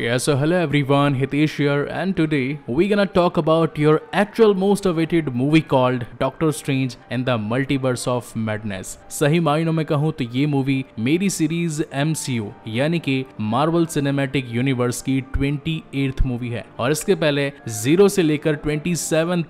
Yeah, so hello everyone, Hitesh here and today we're gonna talk about your actual most awaited movie called Doctor Strange and the Multiverse of Madness सही मायनों में कहूँ तो ये movie मेरी series एम यानी कि मार्वल सिनेमैटिक यूनिवर्स की ट्वेंटी मूवी है और इसके पहले जीरो से लेकर ट्वेंटी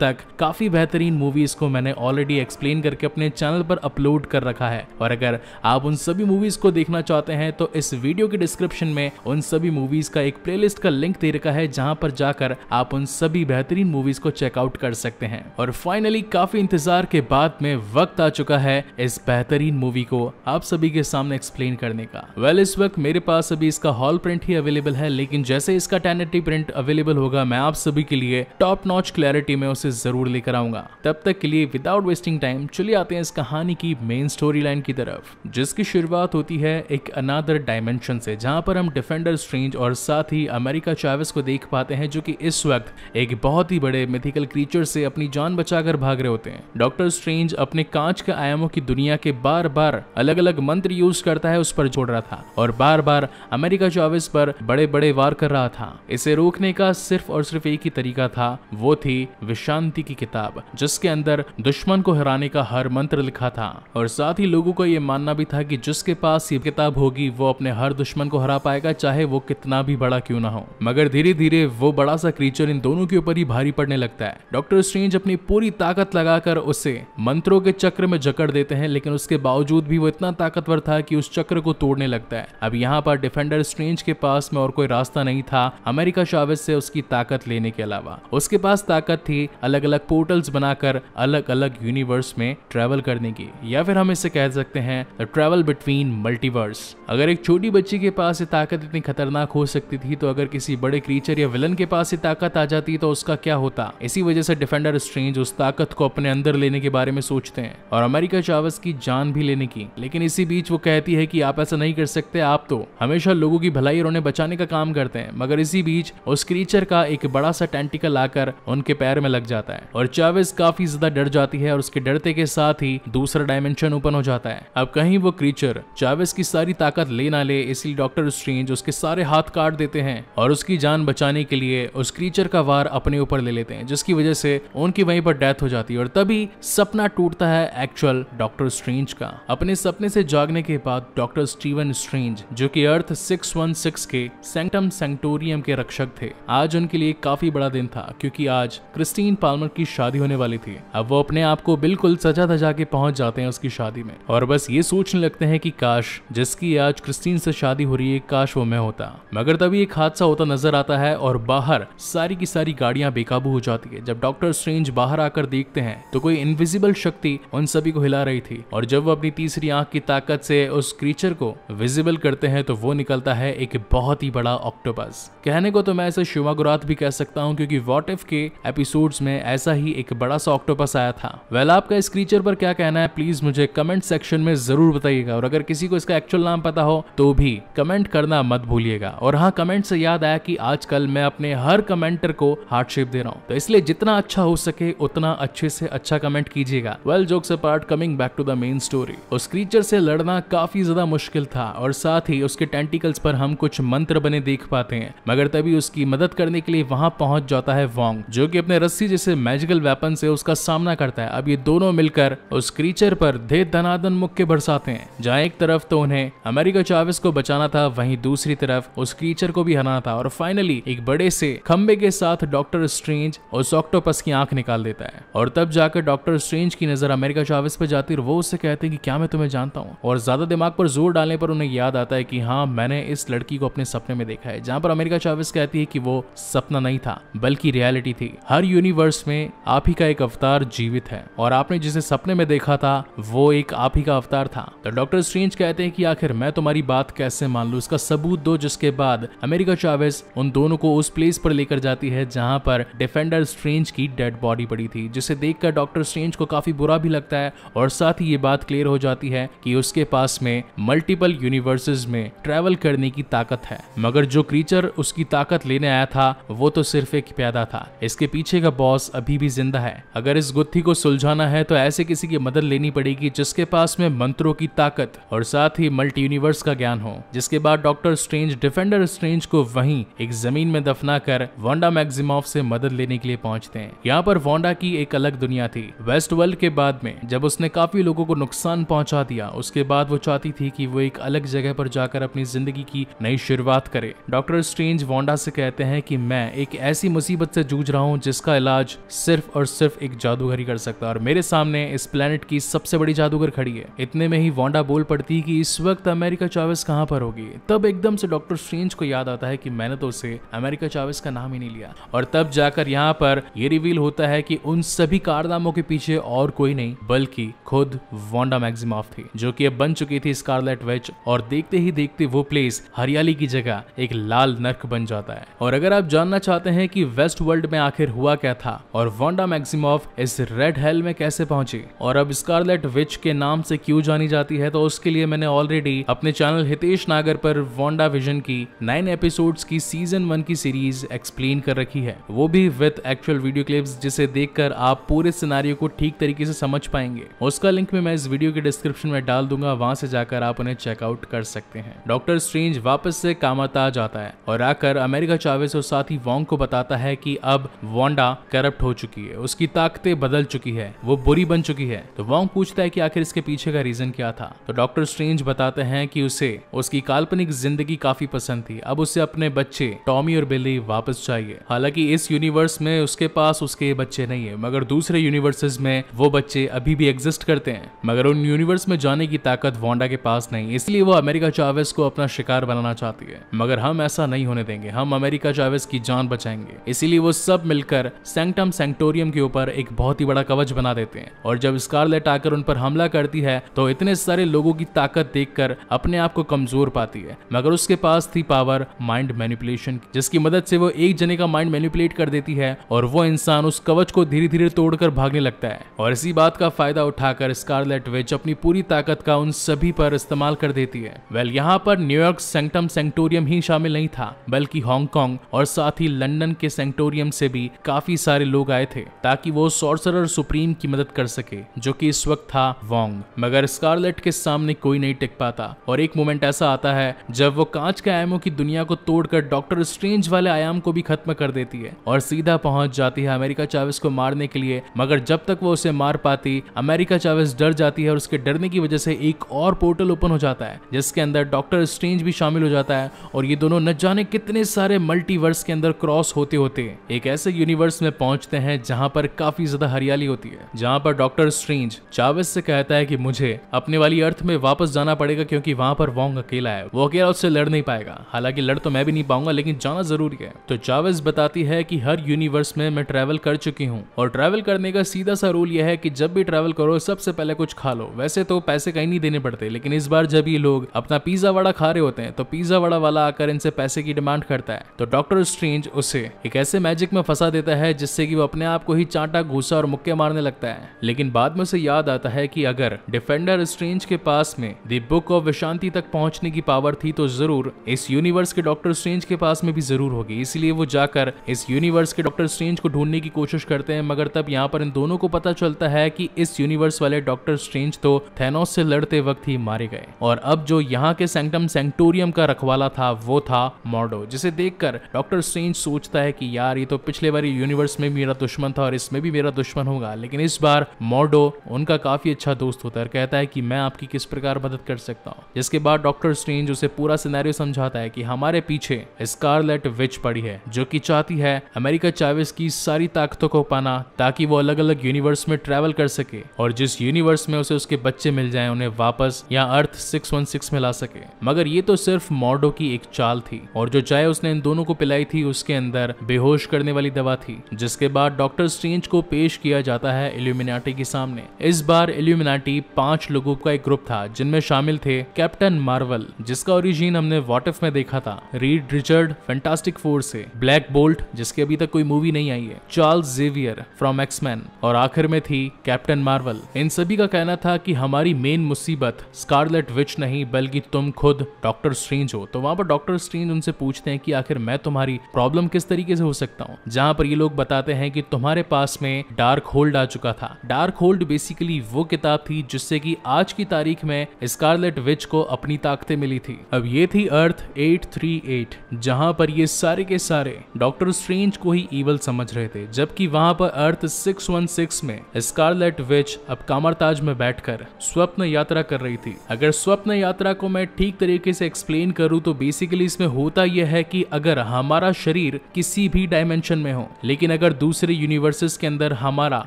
तक काफी बेहतरीन मूवीज को मैंने ऑलरेडी एक्सप्लेन करके अपने चैनल पर अपलोड कर रखा है और अगर आप उन सभी मूवीज को देखना चाहते हैं तो इस वीडियो के डिस्क्रिप्शन में उन सभी मूवीज का एक प्लेलिस्ट का लिंक दे रखा है जहाँ पर जाकर आप उन सभी बेहतरीन मूवीज को चेकआउट कर सकते हैं और फाइनली काफी इंतजार के बाद में वक्त आ चुका है इस बेहतरीन मूवी को आप सभी के सामने एक्सप्लेन करने का वेल well, इस वक्त मेरे पास अभी इसका हॉल प्रिंट ही अवेलेबल है लेकिन जैसे इसका टेन प्रिंट अवेलेबल होगा मैं आप सभी के लिए टॉप नॉच क्लैरिटी में उसे जरूर लेकर आऊंगा तब तक के लिए विदाउट वेस्टिंग टाइम चलिए आते हैं इस कहानी की मेन स्टोरी लाइन की तरफ जिसकी शुरुआत होती है एक अनादर डायमेंशन से जहाँ पर हम डिफेंडर स्ट्रेंज और साथ साथ ही अमेरिका चावेस को देख पाते हैं जो कि इस वक्त एक बहुत ही बड़े मिथिकल क्रीचर से अपनी जान बचाकर भाग रहे होते हैं डॉक्टर स्ट्रेंज अपने कांच के आयामों की दुनिया के बार बार अलग अलग मंत्र यूज करता है उस पर छोड़ रहा था और बार बार अमेरिका चावेस पर बड़े बड़े वार कर रहा था इसे रोकने का सिर्फ और सिर्फ एक ही तरीका था वो थी विशांति की किताब जिसके अंदर दुश्मन को हराने का हर मंत्र लिखा था और साथ ही लोगों को यह मानना भी था कि जिसके पास ये किताब होगी वो अपने हर दुश्मन को हरा पाएगा चाहे वो कितना भी बड़ा बड़ा क्यों ना हो मगर धीरे धीरे वो बड़ा सा क्रीचर इन दोनों के ऊपर ही भारी पड़ने लगता है डॉक्टर स्ट्रेंज अपनी पूरी ताकत लगाकर उसे मंत्रों के चक्र में जकड़ देते हैं लेकिन उसके बावजूद भी वो इतना ताकतवर था कि उस चक्र को तोड़ने लगता है अब यहाँ पर डिफेंडर स्ट्रेंज के पास में और कोई रास्ता नहीं था अमेरिका शावेज से उसकी ताकत लेने के अलावा उसके पास ताकत थी अलग अलग पोर्टल्स बनाकर अलग अलग यूनिवर्स में ट्रेवल करने की या फिर हम इसे कह सकते हैं ट्रेवल बिटवीन मल्टीवर्स अगर एक छोटी बच्ची के पास ये ताकत इतनी खतरनाक हो सकती थी तो अगर किसी बड़े क्रीचर या विलन के पास ही ताकत आ जाती तो उसका क्या होता इसी वजह से डिफेंडर स्ट्रेंज उस ताकत को अपने अंदर लेने के बारे में सोचते हैं और अमेरिका चावस की जान भी लेने की लेकिन इसी बीच वो कहती है कि आप ऐसा नहीं कर सकते आप तो हमेशा लोगों की भलाई और उन्हें बचाने का काम करते हैं मगर इसी बीच उस क्रीचर का एक बड़ा सा टेंटिकल आकर उनके पैर में लग जाता है और चावेज काफी ज्यादा डर जाती है और उसके डरते के साथ ही दूसरा डायमेंशन ओपन हो जाता है अब कहीं वो क्रीचर चावेज की सारी ताकत ले ना ले इसलिए डॉक्टर स्ट्रेंज उसके सारे हाथ काट देते लेते हैं और उसकी जान बचाने के लिए उस क्रीचर का वार अपने ऊपर ले लेते हैं जिसकी वजह से उनकी वहीं पर डेथ हो जाती है और तभी सपना टूटता है एक्चुअल डॉक्टर स्ट्रेंज का अपने सपने से जागने के बाद डॉक्टर स्टीवन स्ट्रेंज जो कि अर्थ 616 के सेंटम सेंटोरियम के रक्षक थे आज उनके लिए काफी बड़ा दिन था क्योंकि आज क्रिस्टीन पाल्मर की शादी होने वाली थी अब वो अपने आप को बिल्कुल सजा धजा के पहुंच जाते हैं उसकी शादी में और बस ये सोचने लगते हैं कि काश जिसकी आज क्रिस्टीन से शादी हो रही है काश वो मैं होता मगर तभी एक हादसा होता नजर आता है और बाहर सारी की सारी गाड़ियां बेकाबू हो जाती है जब डॉक्टर स्ट्रेंज बाहर आकर देखते हैं तो कोई इनविजिबल शक्ति उन सभी को हिला रही थी और जब वो अपनी तीसरी आंख की ताकत से उस क्रीचर को विजिबल करते हैं तो वो निकलता है एक बहुत ही बड़ा ऑक्टोपस कहने को तो मैं ऐसे शिवागुरात भी कह सकता हूँ क्योंकि वॉट इफ के एपिसोड में ऐसा ही एक बड़ा सा ऑक्टोपस आया था वेल आपका इस क्रीचर पर क्या कहना है प्लीज मुझे कमेंट सेक्शन में जरूर बताइएगा और अगर किसी को इसका एक्चुअल नाम पता हो तो भी कमेंट करना मत भूलिएगा और हाँ कमेंट कमेंट से याद आया कि आजकल मैं अपने हर कमेंटर को हार्ड शेप दे रहा हूँ तो इसलिए जितना अच्छा हो सके उतना अच्छे से अच्छा कमेंट कीजिएगा well jokes part coming back to the main story उस क्रीचर से लड़ना काफी ज्यादा मुश्किल था और साथ ही उसके टेंटिकल्स पर हम कुछ मंत्र बने देख पाते हैं मगर तभी उसकी मदद करने के लिए वहां पहुंच जाता है वोंग जो कि अपने रस्सी जैसे मैजिकल वेपन से उसका सामना करता है अब ये दोनों मिलकर उस क्रीचर पर धे धनादन मुक्के बरसाते हैं जहाँ एक तरफ तो उन्हें अमेरिका चावेस को बचाना था वहीं दूसरी तरफ उस क्रीचर को भी हराना था और फाइनली एक बड़े से खम्बे के साथ डॉक्टर स्ट्रेंज और सॉक्टोपस की आंख निकाल देता है और तब जाकर डॉक्टर स्ट्रेंज की नजर अमेरिका चावेस पर जाती है वो उससे कहते हैं कि क्या मैं तुम्हें जानता हूँ और ज्यादा दिमाग पर जोर डालने पर उन्हें याद आता है कि हाँ मैंने इस लड़की को अपने सपने में देखा है जहाँ पर अमेरिका चावेस कहती है कि वो सपना नहीं था बल्कि रियलिटी थी हर यूनिवर्स में आप ही का एक अवतार जीवित है और आपने जिसे सपने में देखा था वो एक आप ही का अवतार था तो डॉक्टर स्ट्रेंज कहते हैं कि आखिर मैं तुम्हारी बात कैसे मान लू इसका सबूत दो जिसके बाद अमेरिका चावेस उन दोनों को उस प्लेस पर लेकर जाती है जहां पर डिफेंडर स्ट्रेंज की डेड बॉडी पड़ी थी जिसे देखकर डॉक्टर स्ट्रेंज को काफी बुरा भी लगता है और साथ ही ये बात क्लियर हो जाती है कि उसके पास में मल्टीपल यूनिवर्सेस में ट्रेवल करने की ताकत है मगर जो क्रीचर उसकी ताकत लेने आया था वो तो सिर्फ एक प्यादा था इसके पीछे का बॉस अभी भी जिंदा है अगर इस गुत्थी को सुलझाना है तो ऐसे किसी की मदद लेनी पड़ेगी जिसके पास में मंत्रों की ताकत और साथ ही मल्टी यूनिवर्स का ज्ञान हो जिसके बाद Doctor Strange Defender Strange Strange को वहीं एक जमीन में दफना कर वोंडा मैग्जिमोफ से मदद लेने के लिए पहुंचते हैं यहाँ पर वोंडा की एक अलग दुनिया थी वेस्ट वर्ल्ड के बाद में जब उसने काफी लोगों को नुकसान पहुंचा दिया उसके बाद वो चाहती थी कि वो एक अलग जगह पर जाकर अपनी जिंदगी की नई शुरुआत करे डॉक्टर स्ट्रेंज वोंडा से कहते हैं कि मैं एक ऐसी मुसीबत से जूझ रहा हूँ जिसका इलाज सिर्फ और सिर्फ एक जादूगरी कर सकता है और मेरे सामने इस प्लेनेट की सबसे बड़ी जादूगर खड़ी है इतने में ही वोंडा बोल पड़ती कि इस वक्त अमेरिका चावेस कहाँ पर होगी तब एकदम से डॉक्टर स्ट्रेंज को याद याद आता है कि मैंने तो उसे अमेरिका चावेस का नाम ही नहीं लिया और तब जाकर यहाँ पर ये रिवील होता है कि उन सभी कारनामों के पीछे और कोई नहीं बल्कि खुद वोंडा मैग्जिमॉफ थी जो की अब बन चुकी थी स्कारलेट वेच और देखते ही देखते वो प्लेस हरियाली की जगह एक लाल नर्क बन जाता है और अगर आप जानना चाहते हैं कि वेस्ट वर्ल्ड में आखिर हुआ क्या था और वोंडा मैक्सिमोफ इस रेड हेल में कैसे पहुंचे और अब स्कारलेट विच के नाम से क्यों जानी जाती है तो उसके लिए मैंने ऑलरेडी अपने चैनल हितेश नागर पर वोंडा विजन की नाइन एपिसोड्स की सीजन वन की सीरीज एक्सप्लेन कर रखी है वो भी विद एक्चुअल वीडियो क्लिप्स जिसे देखकर आप पूरे सिनारियो को ठीक तरीके से समझ पाएंगे उसका लिंक भी मैं इस वीडियो के डिस्क्रिप्शन में डाल दूंगा वहां से जाकर आप उन्हें चेकआउट कर सकते हैं डॉक्टर स्ट्रेंज वापस से कामता जाता है और आकर अमेरिका चावेस और साथ ही वॉन्ग को बताता है कि अब वोंडा करप्ट हो चुकी है उसकी ताकतें बदल चुकी है वो बुरी बन चुकी है तो वॉन्ग पूछता है कि आखिर इसके पीछे का रीजन क्या था तो डॉक्टर स्ट्रेंज बताते हैं कि उसे उसकी काल्पनिक जिंदगी काफी पसंद थी अब उसे अपने बच्चे टॉमी और बिली वापस चाहिए हालांकि इस यूनिवर्स में उसके पास उसके बच्चे नहीं है मगर दूसरे यूनिवर्सेज में वो बच्चे अभी भी एग्जिस्ट करते हैं मगर उन यूनिवर्स में जाने की ताकत वोंडा के पास नहीं इसलिए वो अमेरिका चावेस को अपना शिकार बनाना चाहती है मगर हम ऐसा नहीं होने देंगे हम अमेरिका चावेस की जान बचाएंगे इसीलिए वो सब मिलकर सेंटम सेंटोरियम के ऊपर एक बहुत ही बड़ा कवच बना देते हैं और जब स्कारलेट आकर उन पर हमला करती है तो इतने सारे लोगों की ताकत देखकर अपने आप को कमजोर पाती है मगर उसके पास थी पावर माइंड मैनिपुलेशन जिसकी मदद से वो एक जने का माइंड मैनिपुलेट कर देती है और वो इंसान उस कवच को धीरे धीरे तोड़कर भागने लगता है और इसी बात का फायदा उठाकर स्कारलेट विच अपनी पूरी ताकत का उन सभी पर इस्तेमाल कर देती है वेल यहाँ पर न्यूयॉर्क सेंटम सेंटोरियम ही शामिल नहीं था बल्कि हांगकांग और साथ ही लंदन के सेंटोरियम से भी काफी सारे लोग आए थे ताकि वो सॉर्सरर सुप्रीम की मदद कर सके जो कि इस वक्त था वोंग मगर स्कारलेट के सामने कोई नहीं टिक पाता और एक मोमेंट ऐसा आता है जब वो कांच के एमओ की दुनिया दुनिया को तोड़कर डॉक्टर स्ट्रेंज वाले आयाम को भी खत्म कर देती है और सीधा पहुंच जाती है अमेरिका चावेस को मारने के लिए मगर जब तक वो उसे मार पाती अमेरिका चावेस डर जाती है और उसके डरने की वजह से एक और पोर्टल ओपन हो जाता है जिसके अंदर डॉक्टर स्ट्रेंज भी शामिल हो जाता है और ये दोनों न जाने कितने सारे मल्टीवर्स के अंदर क्रॉस होते होते एक ऐसे यूनिवर्स में पहुंचते हैं जहां पर काफी ज्यादा हरियाली होती है जहां पर डॉक्टर स्ट्रेंज चावेस से कहता है कि मुझे अपने वाली अर्थ में वापस जाना पड़ेगा क्योंकि वहां पर वोंग अकेला है वो अकेला उससे लड़ नहीं पाएगा हालांकि लड़ तो मैं भी नहीं पाऊंगा लेकिन जाना जरूरी है तो जावेज बताती है कि हर यूनिवर्स में मैं ट्रैवल कर चुकी हूँ और ट्रैवल करने का सीधा सा रूल यह है कि जब भी ट्रैवल करो सबसे पहले कुछ खा लो वैसे तो पैसे कहीं नहीं देने पड़ते लेकिन इस बार जब ये लोग अपना पिज्जा वड़ा खा रहे होते हैं तो पिज्जा वड़ा वाला आकर इनसे पैसे की डिमांड करता है तो डॉक्टर स्ट्रेंज उसे एक ऐसे मैजिक में फंसा देता है जिससे कि वो अपने आप को ही चांटा घूसा और मुक्के मारने लगता है लेकिन बाद में उसे याद आता है कि अगर डिफेंडर स्ट्रेंज के पास में दी बुक ऑफ विशांति तक पहुंचने की पावर थी तो जरूर इस यूनिवर्स के डॉक्टर स्ट्रेंज के पास में भी जरूर होगी इसलिए वो जाकर इस यूनिवर्स के डॉक्टर स्ट्रेंज को ढूंढने की कोशिश करते हैं मगर तब यहाँ पर इन दोनों को पता चलता है कि इस यूनिवर्स वाले डॉक्टर स्ट्रेंज तो थेनोस से लड़ते वक्त ही मारे गए और अब जो यहाँ के सेंटम सेंटोरियम का रखवाला था वो था मॉर्डो जिसे देखकर डॉक्टर स्ट्रेंज सोचता है कि यार ये तो पिछले बार यूनिवर्स में मेरा दुश्मन था और इसमें भी मेरा दुश्मन होगा लेकिन इस बार मॉर्डो उनका काफी अच्छा दोस्त होता है कहता है कि मैं आपकी किस प्रकार मदद कर सकता हूँ जिसके बाद डॉक्टर स्ट्रेंज उसे पूरा सिनेरियो समझाता है कि हम हमारे पीछे स्कारलेट विच पड़ी है जो कि चाहती है अमेरिका चावेस की सारी ताकतों को पाना ताकि वो अलग अलग यूनिवर्स में ट्रेवल कर सके और जिस यूनिवर्स में उसे उसके बच्चे मिल जाए उन्हें वापस या अर्थ सिक्स में ला सके मगर ये तो सिर्फ मॉर्डो की एक चाल थी और जो चाय उसने इन दोनों को पिलाई थी उसके अंदर बेहोश करने वाली दवा थी जिसके बाद डॉक्टर स्ट्रेंज को पेश किया जाता है एल्यूमिनाटी के सामने इस बार एल्यूमिनाटी पांच लोगों का एक ग्रुप था जिनमें शामिल थे कैप्टन मार्वल जिसका ओरिजिन हमने वॉटफ में देखा था था रीड रिचर्ड फैंटास्टिक फोर से ब्लैक बोल्ट जिसकी अभी तक कोई मूवी नहीं आई है चार्ल्स जेवियर फ्रॉम एक्समैन और आखिर में थी कैप्टन मार्वल इन सभी का कहना था कि हमारी मेन मुसीबत स्कारलेट विच नहीं बल्कि तुम खुद डॉक्टर स्ट्रेंज हो तो वहां पर डॉक्टर स्ट्रेंज उनसे पूछते हैं कि आखिर मैं तुम्हारी प्रॉब्लम किस तरीके से हो सकता हूँ जहां पर ये लोग बताते हैं कि तुम्हारे पास में डार्क होल्ड आ चुका था डार्क होल्ड बेसिकली वो किताब थी जिससे कि आज की तारीख में स्कारलेट विच को अपनी ताकतें मिली थी अब ये थी अर्थ एट 38 जहां पर ये सारे के सारे डॉक्टर स्ट्रेंज को ही ईवल समझ रहे थे जबकि वहां पर अर्थ 616 में स्कारलेट विच अब कामरताज में बैठकर स्वप्न यात्रा कर रही थी अगर स्वप्न यात्रा को मैं ठीक तरीके से एक्सप्लेन करूं तो बेसिकली इसमें होता यह है कि अगर हमारा शरीर किसी भी डायमेंशन में हो लेकिन अगर दूसरे यूनिवर्सेस के अंदर हमारा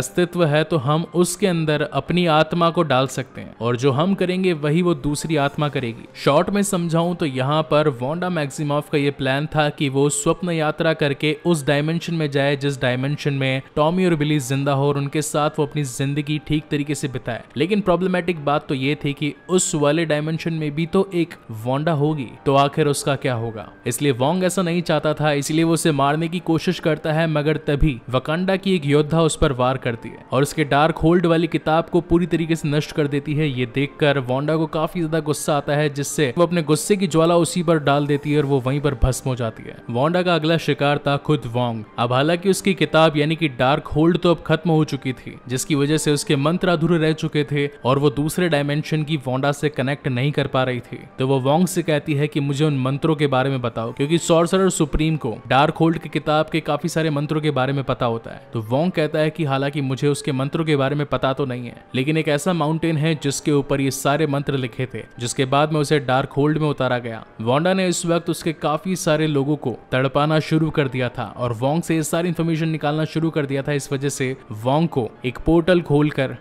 अस्तित्व है तो हम उसके अंदर अपनी आत्मा को डाल सकते हैं और जो हम करेंगे वही वो दूसरी आत्मा करेगी शॉर्ट में समझाऊं तो यहाँ पर वॉन्ड वांडा मैक्सिमॉफ का ये प्लान था कि वो स्वप्न यात्रा करके उस डायमेंशन में जाए जिस डायमेंशन में टॉमी और बिली जिंदा हो और उनके साथ वो अपनी जिंदगी ठीक तरीके से बिताए लेकिन प्रॉब्लमेटिक बात तो ये थी कि उस वाले डायमेंशन में भी तो एक वांडा होगी तो आखिर उसका क्या होगा इसलिए वोंग ऐसा नहीं चाहता था इसलिए वो उसे मारने की कोशिश करता है मगर तभी वकांडा की एक योद्धा उस पर वार करती है और उसके डार्क होल्ड वाली किताब को पूरी तरीके से नष्ट कर देती है ये देखकर वोंडा को काफी ज्यादा गुस्सा आता है जिससे वो अपने गुस्से की ज्वाला उसी पर डाल देती है और वो वहीं पर भस्म हो जाती है वोंडा का अगला शिकार था खुद वोंग अब हालांकि उसकी किताब यानी कि डार्क होल्ड तो अब खत्म हो चुकी थी जिसकी वजह से उसके मंत्र अधूरे रह चुके थे और वो दूसरे डायमेंशन की वोंडा से कनेक्ट नहीं कर पा रही थी तो वो वोंग से कहती है कि मुझे उन मंत्रों के बारे में बताओ क्योंकि सोर्सर सुप्रीम को डार्क होल्ड की किताब के काफी सारे मंत्रों के बारे में पता होता है तो वोंग कहता है कि हालांकि मुझे उसके मंत्रों के बारे में पता तो नहीं है लेकिन एक ऐसा माउंटेन है जिसके ऊपर ये सारे मंत्र लिखे थे जिसके बाद में उसे डार्क होल्ड में उतारा गया वोंडा ने इस वक्त उसके काफी सारे लोगों को तड़पाना शुरू कर दिया था और वोंग से सारी इन्फॉर्मेशन निकालना शुरू कर दिया था इस वजह से वोंग को एक पोर्टल खोल कर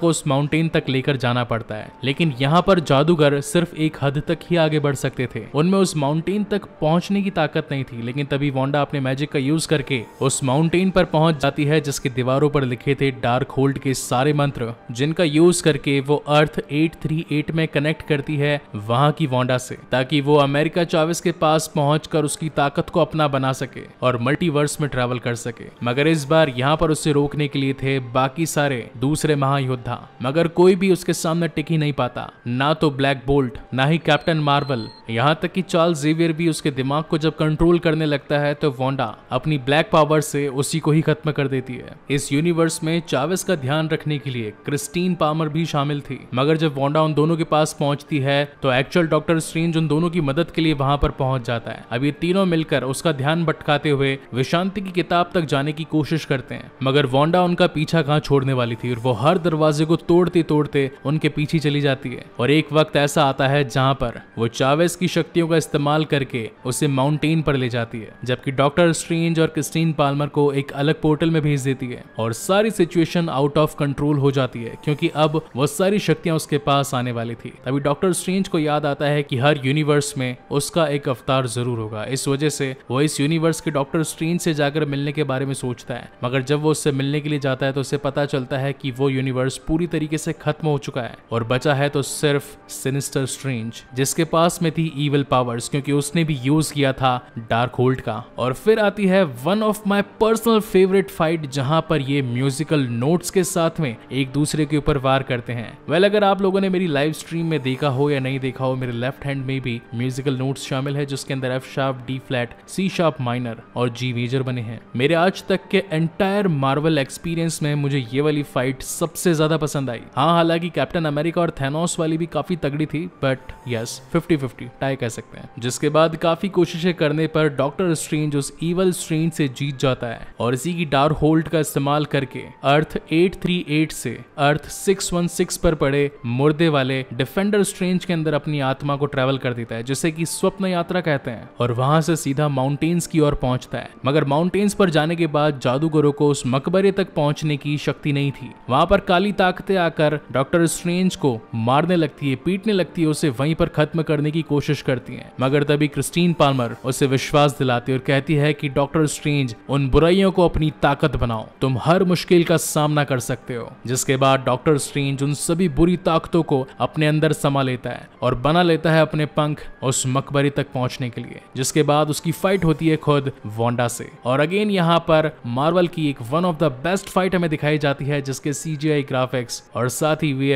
को उस माउंटेन तक लेकर जाना पड़ता है लेकिन यहाँ पर जादूगर सिर्फ एक हद तक ही आगे बढ़ सकते थे उनमें उस माउंटेन तक पहुंचने की ताकत नहीं थी लेकिन तभी वोंडा अपने मैजिक का यूज करके उस माउंटेन पर पहुंच जाती है जिसकी दीवारों पर लिखे थे डार्क होल्ड के सारे मंत्र जिनका यूज करके वो अर्थ 838 में कनेक्ट करती है वहां की वोंडा से ताकि वो अमेरिका ओसाविस के पास पहुँच उसकी ताकत को अपना बना सके और मल्टीवर्स में ट्रेवल कर सके मगर इस बार यहाँ पर उसे रोकने के लिए थे बाकी सारे दूसरे महायोद्धा मगर कोई भी उसके सामने टिक ही नहीं पाता ना तो ब्लैक बोल्ट ना ही कैप्टन मार्बल यहाँ तक कि चार्ल्स जेवियर भी उसके दिमाग को जब कंट्रोल करने लगता है तो वोंडा अपनी ब्लैक पावर से उसी को ही खत्म कर देती है इस यूनिवर्स में चावेस का ध्यान रखने के लिए क्रिस्टीन पामर भी शामिल थी मगर जब वोंडा उन दोनों के पास पहुंचती है तो एक्चुअल डॉक्टर स्ट्रेंज उन दोनों की मदद के लिए वहां पर पहुंच जाता है अब ये तीनों मिलकर उसका ध्यान भटकाते हुए विशांति की किताब तक जाने की कोशिश करते हैं मगर वोंडा उनका पीछा कहाँ छोड़ने वाली थी और वो हर दरवाजे को तोड़ते तोड़ते उनके पीछे चली जाती है और एक वक्त ऐसा आता है जहाँ पर वो चावेस की शक्तियों का इस्तेमाल करके उसे माउंटेन पर ले जाती है जबकि डॉक्टर स्ट्रेंज और क्रिस्टीन पालमर को एक अलग पोर्टल में भेज देती है और सारी सिचुएशन आउट ऑफ कंट्रोल हो जाती है क्योंकि अब वो सारी शक्तियां उसके पास आने वाली थी तभी डॉक्टर स्ट्रेंज को याद आता है कि हर यूनिवर्स में उस उसका एक अवतार जरूर होगा इस वजह से वो इस यूनिवर्स के डॉक्टर स्ट्रेंज से जाकर मिलने के बारे में सोचता है मगर जब वो उससे मिलने के लिए जाता है तो उसे पता चलता है कि वो यूनिवर्स पूरी तरीके से खत्म हो चुका है और बचा है तो सिर्फ सिनिस्टर स्ट्रेंज जिसके पास में थी ईवल पावर्स क्योंकि उसने भी यूज किया था डार्क होल्ड का और फिर आती है one of my personal favourite fight जहां पर ये म्यूजिकल नोट्स के साथ में एक दूसरे के ऊपर वार करते हैं वेल well, अगर आप लोगों ने मेरी लाइव स्ट्रीम में देखा हो या नहीं देखा हो मेरे लेफ्ट हैंड में भी म्यूजिकल नोट्स शामिल है जिसके अंदर F sharp D flat C sharp minor और जी मेजर बने हैं मेरे आज तक के एंटायर मार्वल एक्सपीरियंस में मुझे ये वाली फाइट सबसे ज्यादा पसंद आई हाँ हालांकि कैप्टन अमेरिका और थेनोस वाली भी काफी तगड़ी थी but yes fifty fifty tie कह सकते हैं जिसके बाद काफी कोशिशें करने पर डॉक्टर स्ट्रेंज उस ईवल स्ट्रेंज से जीत जाता है और इसी की डार होल्ड का इस्तेमाल करके अर्थ एट थ्री एट से अर्थ सिक्स वन सिक्स पर पड़े मुर्दे वाले डिफेंडर स्ट्रेंज के अंदर अपनी आत्मा को ट्रेवल कर देता है जिससे कि स्वप्न स्वप्न यात्रा कहते हैं और वहां से सीधा माउंटेन्स की ओर पहुंचता है मगर माउंटेन्स पर जाने के बाद जादूगरों को उस मकबरे तक पहुंचने की शक्ति नहीं थी वहां पर काली ताकतें आकर डॉक्टर स्ट्रेंज को मारने लगती है पीटने लगती है उसे वहीं पर खत्म करने की कोशिश करती है मगर तभी क्रिस्टीन पार्मर उसे विश्वास दिलाती है और कहती है कि डॉक्टर स्ट्रेंज उन बुराइयों को अपनी ताकत बनाओ तुम हर मुश्किल का सामना कर सकते हो जिसके बाद डॉक्टर स्ट्रेंज उन सभी बुरी ताकतों को अपने अंदर समा लेता है और बना लेता है अपने पंख उस मकबरे जनवरी तक पहुंचने के लिए जिसके बाद उसकी फाइट होती है खुद वोंडा से और अगेन यहाँ पर मार्वल की एक one of the best fight हमें दिखाई जाती है जिसके सीजीआई ग्राफिक्स और साथ ही वी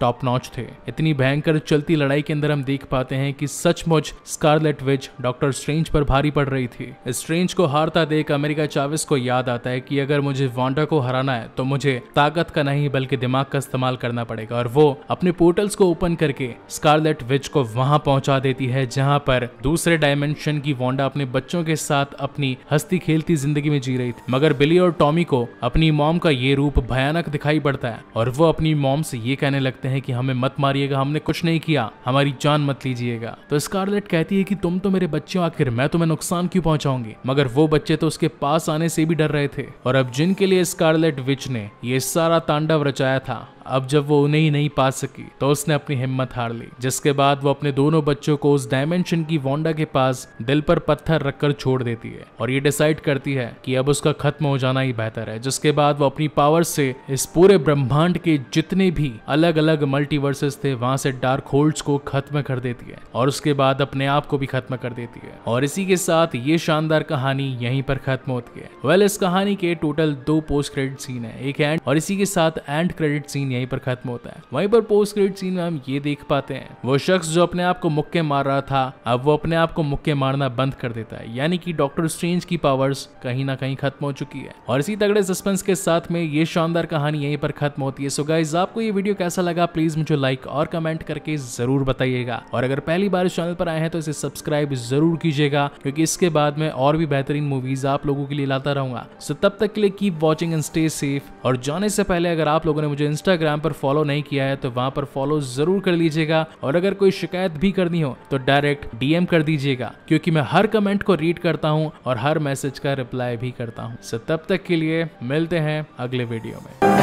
टॉप नॉच थे इतनी भयंकर चलती लड़ाई के अंदर हम देख पाते हैं कि सचमुच स्कारलेट विच डॉक्टर स्ट्रेंज पर भारी पड़ रही थी स्ट्रेंज को हारता देख अमेरिका चाविस को याद आता है कि अगर मुझे वोंडा को हराना है तो मुझे ताकत का नहीं बल्कि दिमाग का इस्तेमाल करना पड़ेगा और वो अपने पोर्टल्स को ओपन करके स्कारलेट विच को वहां पहुंचा देती है जहां पर दूसरे डायमेंशन की वोंडा अपने बच्चों के साथ अपनी हस्ती खेलती जिंदगी में जी रही थी मगर बिली और टॉमी को अपनी मॉम का ये रूप भयानक दिखाई पड़ता है और वो अपनी मॉम से ये कहने लगते हैं कि हमें मत मारिएगा हमने कुछ नहीं किया हमारी जान मत लीजिएगा तो स्कारलेट कहती है कि तुम तो मेरे बच्चे आखिर मैं तुम्हें नुकसान क्यों पहुंचाऊंगी मगर वो बच्चे तो उसके पास आने से भी डर रहे थे और अब जिनके लिए स्कारलेट विच ने ये सारा तांडव रचाया था अब जब वो उन्हें ही नहीं पा सकी तो उसने अपनी हिम्मत हार ली जिसके बाद वो अपने दोनों बच्चों को उस डायमेंशन की वोंडा के पास दिल पर पत्थर रखकर छोड़ देती है और ये डिसाइड करती है कि अब उसका खत्म हो जाना ही बेहतर है जिसके बाद वो अपनी पावर से इस पूरे ब्रह्मांड के जितने भी अलग अलग मल्टीवर्सेस थे वहां से डार्क होल्ड को खत्म कर देती है और उसके बाद अपने आप को भी खत्म कर देती है और इसी के साथ ये शानदार कहानी यहीं पर खत्म होती है वेल well, इस कहानी के टोटल दो पोस्ट क्रेडिट सीन है एक एंड और इसी के साथ एंड क्रेडिट सीन यहीं पर खत्म होता है वहीं पर पोस्ट क्रेडिट सीन में हम ये देख पाते हैं वो शख्स जो अपने आप को मुक्के मार रहा था अब वो अपने आप को मुक्के मारना बंद कर देता है यानी कि डॉक्टर स्ट्रेंज की पावर्स कहीं ना कहीं खत्म हो चुकी है और इसी तगड़े सस्पेंस के साथ में ये शानदार कहानी यहीं पर खत्म होती है सो गाइज आपको ये वीडियो कैसा लगा प्लीज मुझे लाइक और कमेंट करके जरूर बताइएगा और अगर पहली बार इस चैनल पर आए हैं तो इसे सब्सक्राइब जरूर कीजिएगा क्योंकि इसके बाद में और भी बेहतरीन मूवीज आप लोगों के लिए लाता रहूंगा सो तब तक के लिए keep watching and stay safe और जाने से पहले अगर आप लोगों ने मुझे इंस्टाग्राम इंस्टाग्राम पर फॉलो नहीं किया है तो वहां पर फॉलो जरूर कर लीजिएगा और अगर कोई शिकायत भी करनी हो तो डायरेक्ट डीएम कर दीजिएगा क्योंकि मैं हर कमेंट को रीड करता हूँ और हर मैसेज का रिप्लाई भी करता हूँ तब तक के लिए मिलते हैं अगले वीडियो में